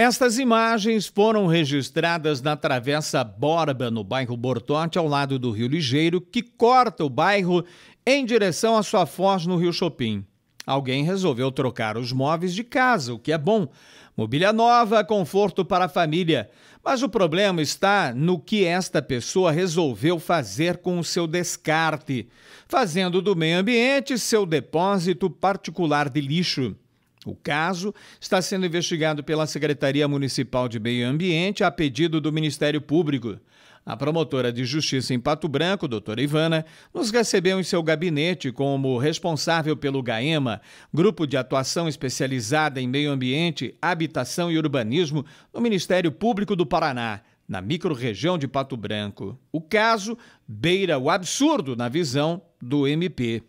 Estas imagens foram registradas na Travessa Borba, no bairro Bortote, ao lado do Rio Ligeiro, que corta o bairro em direção à sua foz no Rio Chopin. Alguém resolveu trocar os móveis de casa, o que é bom. Mobília nova, conforto para a família. Mas o problema está no que esta pessoa resolveu fazer com o seu descarte, fazendo do meio ambiente seu depósito particular de lixo. O caso está sendo investigado pela Secretaria Municipal de Meio Ambiente a pedido do Ministério Público. A promotora de justiça em Pato Branco, doutora Ivana, nos recebeu em seu gabinete como responsável pelo GAEMA, Grupo de Atuação Especializada em Meio Ambiente, Habitação e Urbanismo, no Ministério Público do Paraná, na microrregião de Pato Branco. O caso beira o absurdo na visão do MP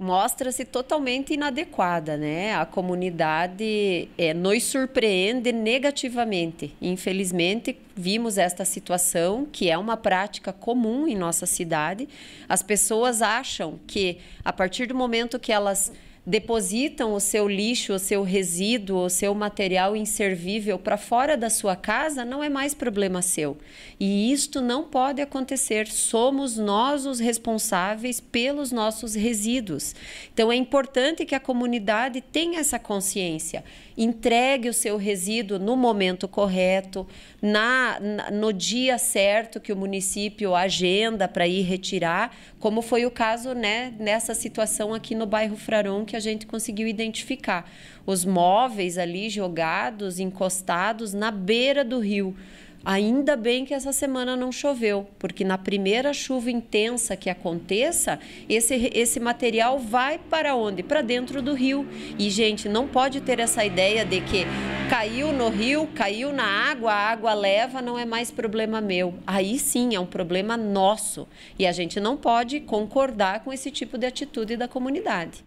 mostra-se totalmente inadequada, né? A comunidade é, nos surpreende negativamente. Infelizmente, vimos esta situação, que é uma prática comum em nossa cidade. As pessoas acham que, a partir do momento que elas depositam o seu lixo, o seu resíduo, o seu material inservível para fora da sua casa, não é mais problema seu. E isto não pode acontecer. Somos nós os responsáveis pelos nossos resíduos. Então é importante que a comunidade tenha essa consciência. Entregue o seu resíduo no momento correto, na, na no dia certo que o município agenda para ir retirar, como foi o caso né, nessa situação aqui no bairro Frarão que a a gente conseguiu identificar. Os móveis ali jogados, encostados na beira do rio. Ainda bem que essa semana não choveu, porque na primeira chuva intensa que aconteça, esse, esse material vai para onde? Para dentro do rio. E, gente, não pode ter essa ideia de que caiu no rio, caiu na água, a água leva, não é mais problema meu. Aí sim é um problema nosso. E a gente não pode concordar com esse tipo de atitude da comunidade.